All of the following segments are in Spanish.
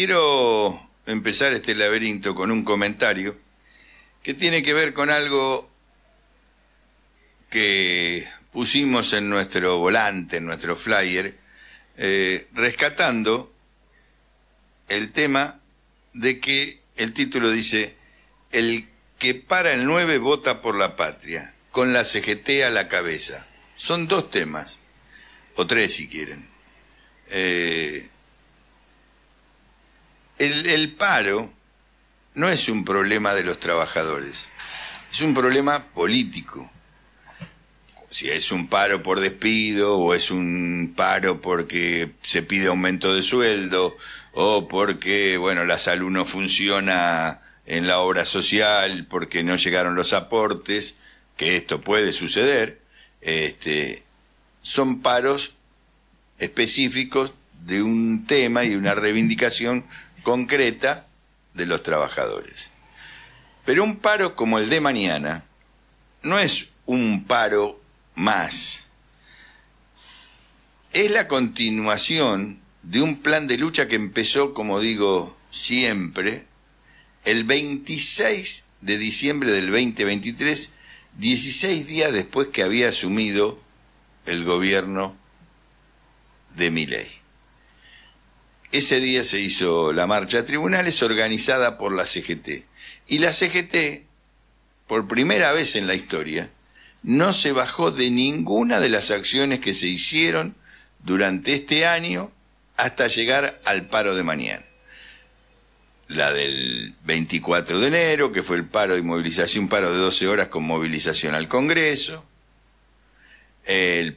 Quiero empezar este laberinto con un comentario que tiene que ver con algo que pusimos en nuestro volante, en nuestro flyer, eh, rescatando el tema de que el título dice, el que para el 9 vota por la patria, con la CGT a la cabeza. Son dos temas, o tres si quieren. Eh, el, paro no es un problema de los trabajadores, es un problema político. Si es un paro por despido o es un paro porque se pide aumento de sueldo o porque, bueno, la salud no funciona en la obra social porque no llegaron los aportes, que esto puede suceder, este, son paros específicos de un tema y una reivindicación concreta de los trabajadores. Pero un paro como el de mañana no es un paro más. Es la continuación de un plan de lucha que empezó, como digo siempre, el 26 de diciembre del 2023, 16 días después que había asumido el gobierno de Miley. Ese día se hizo la marcha a tribunales organizada por la CGT. Y la CGT, por primera vez en la historia, no se bajó de ninguna de las acciones que se hicieron durante este año hasta llegar al paro de mañana. La del 24 de enero, que fue el paro de movilización, un paro de 12 horas con movilización al Congreso. El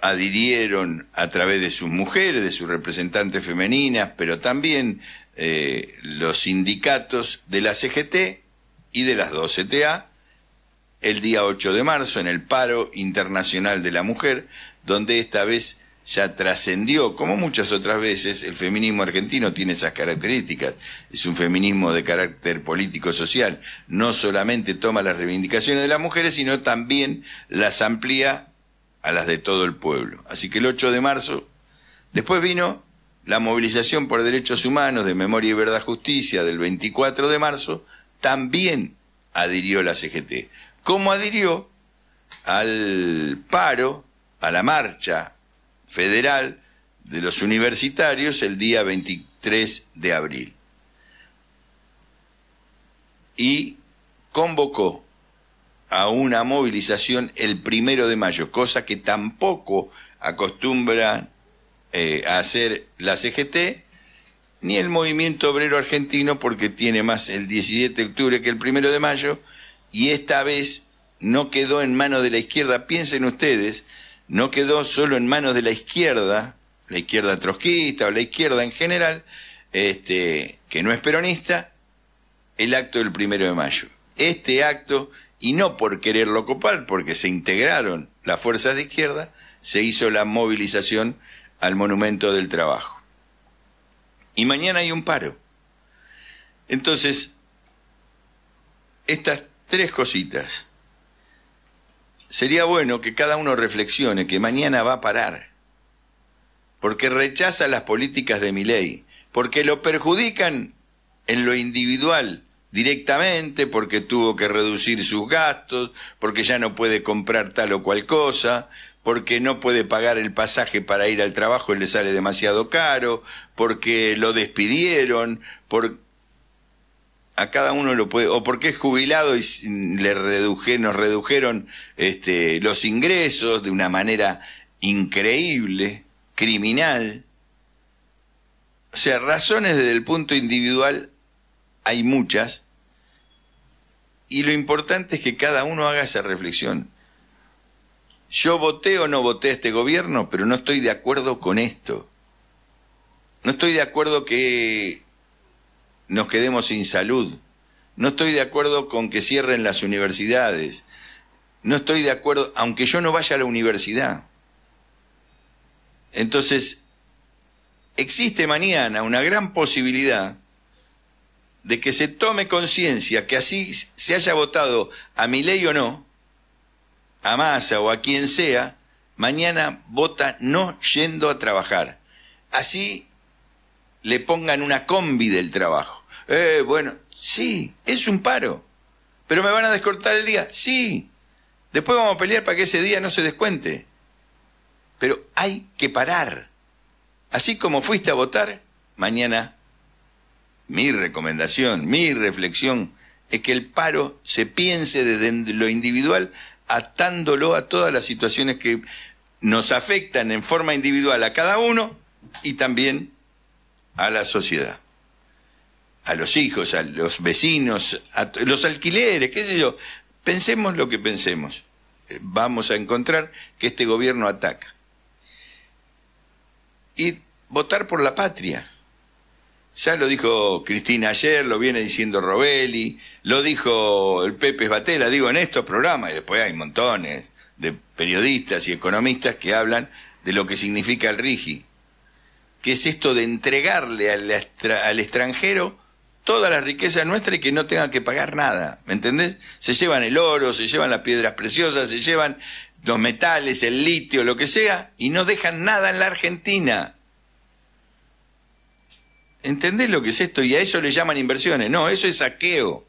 adhirieron a través de sus mujeres, de sus representantes femeninas, pero también eh, los sindicatos de la CGT y de las 12TA, el día 8 de marzo en el paro internacional de la mujer, donde esta vez ya trascendió, como muchas otras veces, el feminismo argentino tiene esas características. Es un feminismo de carácter político-social. No solamente toma las reivindicaciones de las mujeres, sino también las amplía a las de todo el pueblo. Así que el 8 de marzo, después vino la movilización por derechos humanos de Memoria y Verdad Justicia del 24 de marzo, también adhirió la CGT. como adhirió? Al paro, a la marcha federal de los universitarios el día 23 de abril. Y convocó a una movilización el primero de mayo, cosa que tampoco acostumbra eh, a hacer la CGT ni el movimiento obrero argentino porque tiene más el 17 de octubre que el primero de mayo y esta vez no quedó en manos de la izquierda, piensen ustedes, no quedó solo en manos de la izquierda, la izquierda trotskista o la izquierda en general, este, que no es peronista, el acto del primero de mayo. Este acto y no por quererlo ocupar, porque se integraron las fuerzas de izquierda, se hizo la movilización al Monumento del Trabajo. Y mañana hay un paro. Entonces, estas tres cositas. Sería bueno que cada uno reflexione que mañana va a parar, porque rechaza las políticas de mi ley, porque lo perjudican en lo individual, directamente porque tuvo que reducir sus gastos, porque ya no puede comprar tal o cual cosa, porque no puede pagar el pasaje para ir al trabajo y le sale demasiado caro, porque lo despidieron, por a cada uno lo puede, o porque es jubilado y le reduje, nos redujeron este, los ingresos de una manera increíble, criminal. O sea, razones desde el punto individual hay muchas, y lo importante es que cada uno haga esa reflexión. Yo voté o no voté a este gobierno, pero no estoy de acuerdo con esto. No estoy de acuerdo que nos quedemos sin salud. No estoy de acuerdo con que cierren las universidades. No estoy de acuerdo, aunque yo no vaya a la universidad. Entonces, existe mañana una gran posibilidad de que se tome conciencia que así se haya votado a mi ley o no, a Massa o a quien sea, mañana vota no yendo a trabajar. Así le pongan una combi del trabajo. Eh, bueno, sí, es un paro. ¿Pero me van a descortar el día? Sí. Después vamos a pelear para que ese día no se descuente. Pero hay que parar. Así como fuiste a votar, mañana mi recomendación, mi reflexión, es que el paro se piense desde lo individual atándolo a todas las situaciones que nos afectan en forma individual a cada uno y también a la sociedad, a los hijos, a los vecinos, a los alquileres, qué sé yo. Pensemos lo que pensemos. Eh, vamos a encontrar que este gobierno ataca. Y votar por la patria ya lo dijo Cristina ayer, lo viene diciendo Robelli, lo dijo el Pepe Batela, digo en estos programas, y después hay montones de periodistas y economistas que hablan de lo que significa el RIGI, que es esto de entregarle al, al extranjero toda la riqueza nuestra y que no tenga que pagar nada, ¿me entendés? Se llevan el oro, se llevan las piedras preciosas, se llevan los metales, el litio, lo que sea, y no dejan nada en la Argentina. ¿Entendés lo que es esto? Y a eso le llaman inversiones. No, eso es saqueo.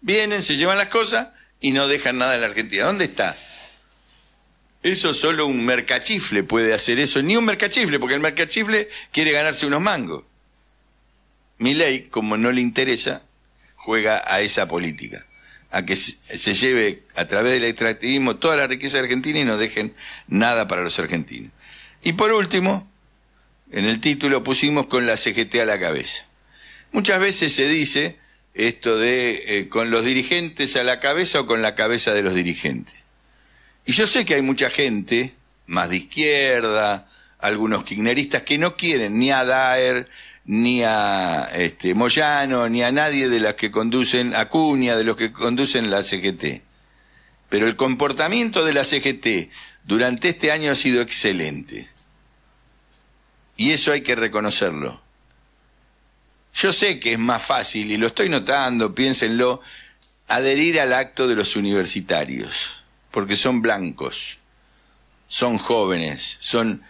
Vienen, se llevan las cosas y no dejan nada en la Argentina. ¿Dónde está? Eso solo un mercachifle puede hacer eso. Ni un mercachifle, porque el mercachifle quiere ganarse unos mangos. Mi ley, como no le interesa, juega a esa política. A que se lleve a través del extractivismo toda la riqueza argentina y no dejen nada para los argentinos. Y por último, en el título pusimos con la CGT a la cabeza. Muchas veces se dice esto de eh, con los dirigentes a la cabeza o con la cabeza de los dirigentes. Y yo sé que hay mucha gente, más de izquierda, algunos kirchneristas, que no quieren ni a Daer, ni a este, Moyano, ni a nadie de las que conducen, a Cuña, de los que conducen la CGT. Pero el comportamiento de la CGT durante este año ha sido excelente. Y eso hay que reconocerlo. Yo sé que es más fácil, y lo estoy notando, piénsenlo, adherir al acto de los universitarios, porque son blancos, son jóvenes, son...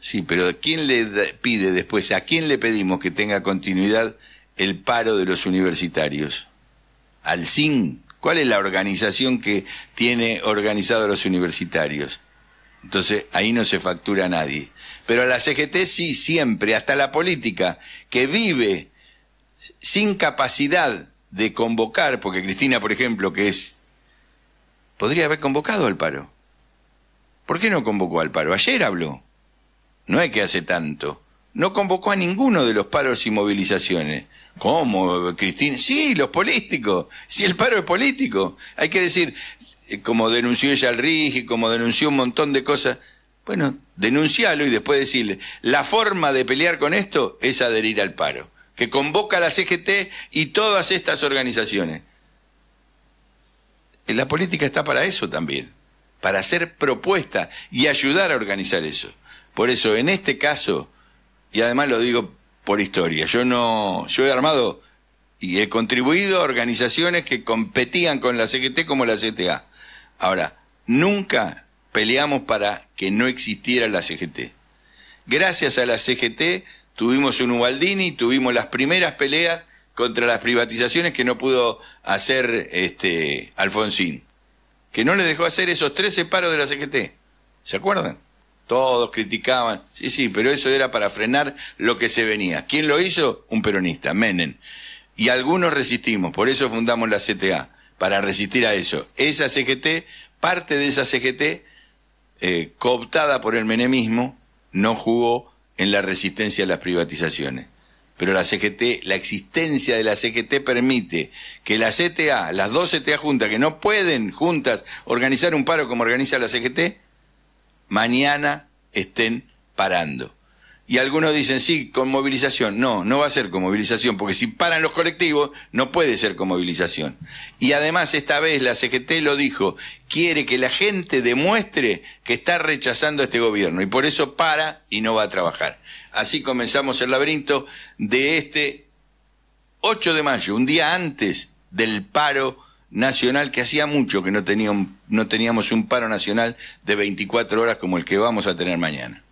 Sí, pero ¿quién le pide después, a quién le pedimos que tenga continuidad el paro de los universitarios? ¿Al CIN? ¿Cuál es la organización que tiene organizado a los universitarios? Entonces ahí no se factura a nadie. Pero a la CGT sí, siempre, hasta la política, que vive sin capacidad de convocar, porque Cristina, por ejemplo, que es, podría haber convocado al paro. ¿Por qué no convocó al paro? Ayer habló. No hay que hace tanto. No convocó a ninguno de los paros y movilizaciones. ¿Cómo, Cristina? Sí, los políticos. Si el paro es político. Hay que decir, eh, como denunció ella al RIG y como denunció un montón de cosas, bueno, denuncialo y después decirle, la forma de pelear con esto es adherir al paro, que convoca a la CGT y todas estas organizaciones. La política está para eso también, para hacer propuestas y ayudar a organizar eso. Por eso, en este caso, y además lo digo por historia, yo no, yo he armado y he contribuido a organizaciones que competían con la CGT como la CTA. Ahora, nunca peleamos para que no existiera la CGT. Gracias a la CGT tuvimos un Ubaldini, tuvimos las primeras peleas contra las privatizaciones que no pudo hacer este, Alfonsín, que no le dejó hacer esos 13 paros de la CGT. ¿Se acuerdan? Todos criticaban. Sí, sí, pero eso era para frenar lo que se venía. ¿Quién lo hizo? Un peronista, Menem. Y algunos resistimos, por eso fundamos la CTA, para resistir a eso. Esa CGT, parte de esa CGT, eh, cooptada por el menemismo, no jugó en la resistencia a las privatizaciones. Pero la CGT, la existencia de la CGT permite que la CTA, las dos CTA juntas, que no pueden juntas organizar un paro como organiza la CGT, mañana estén parando. Y algunos dicen, sí, con movilización. No, no va a ser con movilización, porque si paran los colectivos, no puede ser con movilización. Y además, esta vez la CGT lo dijo, quiere que la gente demuestre que está rechazando este gobierno, y por eso para y no va a trabajar. Así comenzamos el laberinto de este 8 de mayo, un día antes del paro nacional, que hacía mucho que no teníamos, no teníamos un paro nacional de 24 horas como el que vamos a tener mañana.